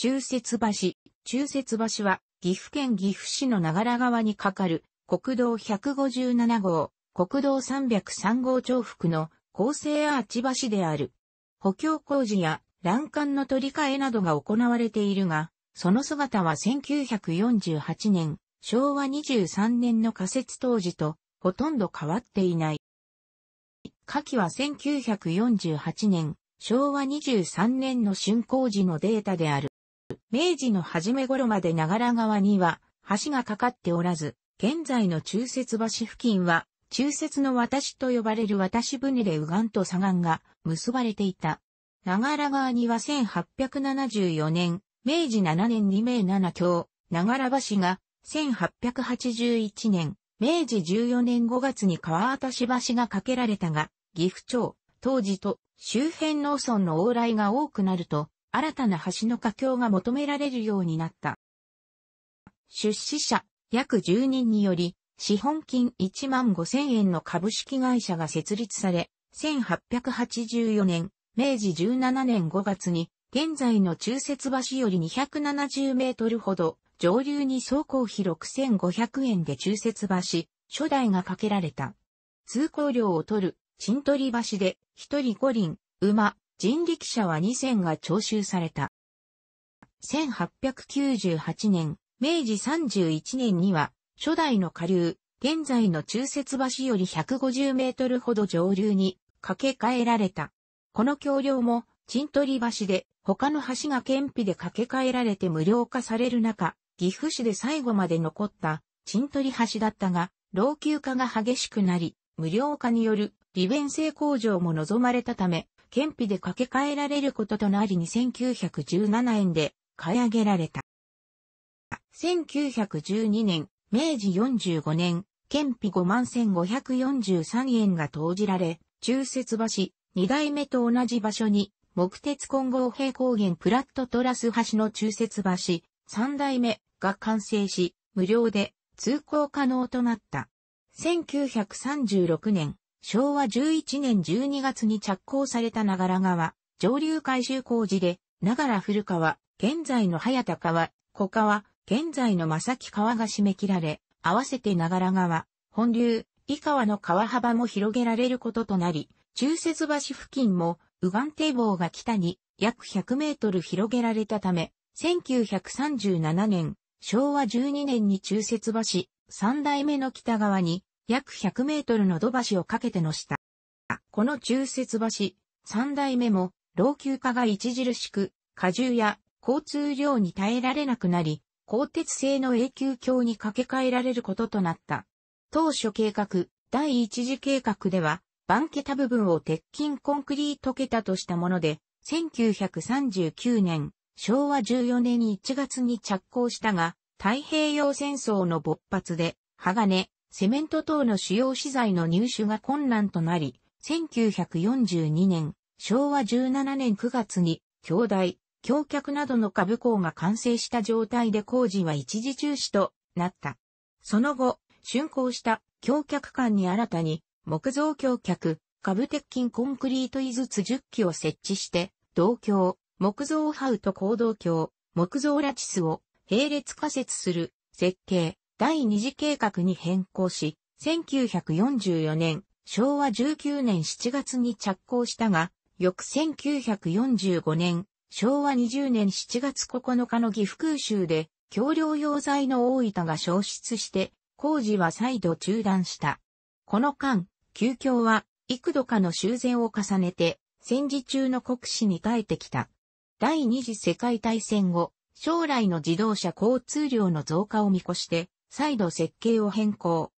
中節橋。中節橋は、岐阜県岐阜市の長良川に架かる、国道157号、国道303号重複の厚生アーチ橋である。補強工事や欄干の取り替えなどが行われているが、その姿は1948年、昭和23年の仮設当時とほとんど変わっていない。下記は1948年、昭和23年の竣工時のデータである。明治の初め頃まで長良川には橋がかかっておらず、現在の中節橋付近は、中節の渡しと呼ばれる渡し船で右岸と左岸が結ばれていた。長良川には1874年、明治7年2名7橋、長良橋が、1881年、明治14年5月に川渡し橋が架けられたが、岐阜町、当時と周辺農村の往来が多くなると、新たな橋の架橋が求められるようになった。出資者約10人により、資本金1万5千円の株式会社が設立され、1884年、明治17年5月に、現在の中節橋より270メートルほど、上流に走行費6500円で中節橋、初代が架けられた。通行料を取る、賃取り橋で、一人五輪、馬、人力車は2線が徴収された。1898年、明治31年には、初代の下流、現在の中節橋より150メートルほど上流に架け替えられた。この橋梁も、鎮取橋で、他の橋が県費で架け替えられて無料化される中、岐阜市で最後まで残った鎮取橋だったが、老朽化が激しくなり、無料化による利便性向上も望まれたため、県費で掛け替えられることとなり2917円で買い上げられた。1912年、明治45年、県費51,543円が投じられ、中節橋、二代目と同じ場所に、木鉄混合平行原プラットトラス橋の中節橋、三代目が完成し、無料で通行可能となった。1936年、昭和11年12月に着工された長良川、上流改修工事で、長良古川、現在の早田川、小川、現在の正木川が締め切られ、合わせて長良川、本流、井川の川幅も広げられることとなり、中節橋付近も、右岸堤防が北に約100メートル広げられたため、1937年、昭和12年に中節橋、三代目の北側に約100メートルの土橋をかけての下。この中節橋、三代目も老朽化が著しく、荷重や交通量に耐えられなくなり、鋼鉄製の永久橋に架け替えられることとなった。当初計画、第一次計画では、番桁部分を鉄筋コンクリート桁としたもので、1939年、昭和14年1月に着工したが、太平洋戦争の勃発で、鋼、セメント等の主要資材の入手が困難となり、1942年、昭和17年9月に、橋台、橋脚などの株工が完成した状態で工事は一時中止となった。その後、竣工した橋脚間に新たに、木造橋脚、株鉄筋コンクリート井筒10基を設置して、同橋、木造ハウと行動橋、木造ラチスを並列仮設する設計、第二次計画に変更し、1944年、昭和19年7月に着工したが、翌1945年、昭和20年7月9日の岐阜空襲で、橋梁用材の大板が消失して、工事は再度中断した。この間、旧橋は幾度かの修繕を重ねて、戦時中の国史に耐えてきた。第二次世界大戦後、将来の自動車交通量の増加を見越して、再度設計を変更。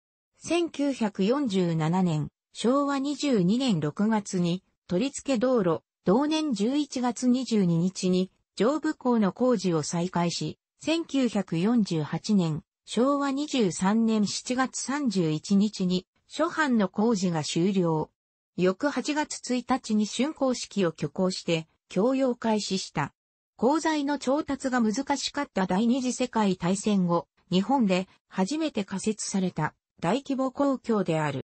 1947年、昭和22年6月に、取り付け道路、同年11月22日に、上部港の工事を再開し、1948年、昭和23年7月31日に、初版の工事が終了。翌8月1日に竣工式を挙行して、供用開始した。鋼材の調達が難しかった第二次世界大戦後、日本で初めて仮設された大規模公共である。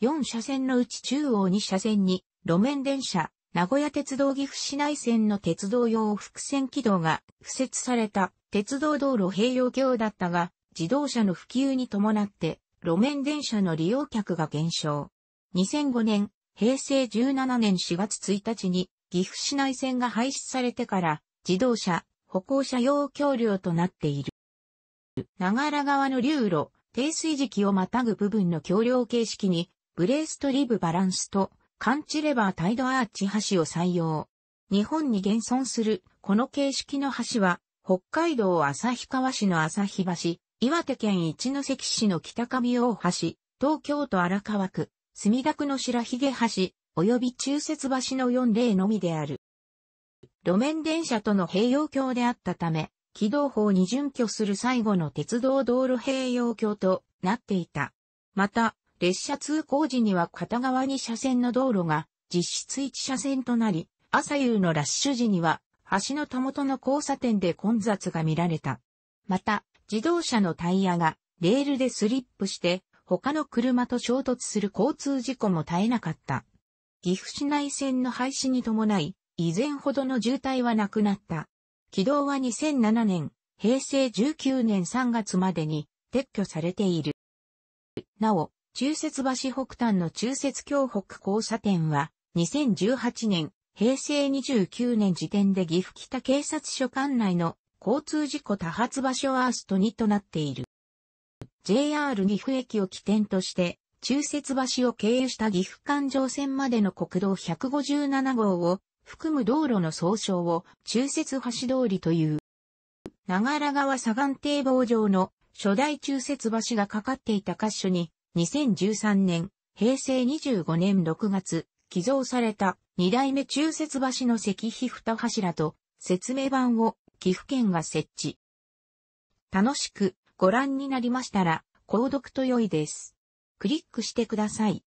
4車線のうち中央2車線に路面電車、名古屋鉄道岐阜市内線の鉄道用複線軌道が付設された鉄道道路併用橋だったが、自動車の普及に伴って路面電車の利用客が減少。2005年、平成17年4月1日に岐阜市内線が廃止されてから自動車、歩行者用橋梁となっている。長良川の流路、低水時期をまたぐ部分の橋梁形式に、ブレーストリブバランスと、カンチレバータイドアーチ橋を採用。日本に現存する、この形式の橋は、北海道旭川市の旭橋、岩手県一関市の北上大橋、東京都荒川区、墨田区の白髭橋、及び中節橋の4例のみである。路面電車との併用橋であったため、軌道法に準拠する最後の鉄道道路併用橋となっていた。また、列車通行時には片側2車線の道路が実質1車線となり、朝夕のラッシュ時には橋のたもとの交差点で混雑が見られた。また、自動車のタイヤがレールでスリップして他の車と衝突する交通事故も絶えなかった。岐阜市内線の廃止に伴い、以前ほどの渋滞はなくなった。軌道は2007年、平成19年3月までに撤去されている。なお、中節橋北端の中節京北交差点は、2018年、平成29年時点で岐阜北警察署管内の交通事故多発場所ワースト2となっている。JR 岐阜駅を起点として、中節橋を経由した岐阜環状線までの国道157号を含む道路の総称を中節橋通りという。長良川左岸堤防上の初代中節橋がかかっていた箇所に、2013年、平成25年6月、寄贈された二代目中節橋の石碑二柱と説明板を岐阜県が設置。楽しくご覧になりましたら、購読と良いです。クリックしてください。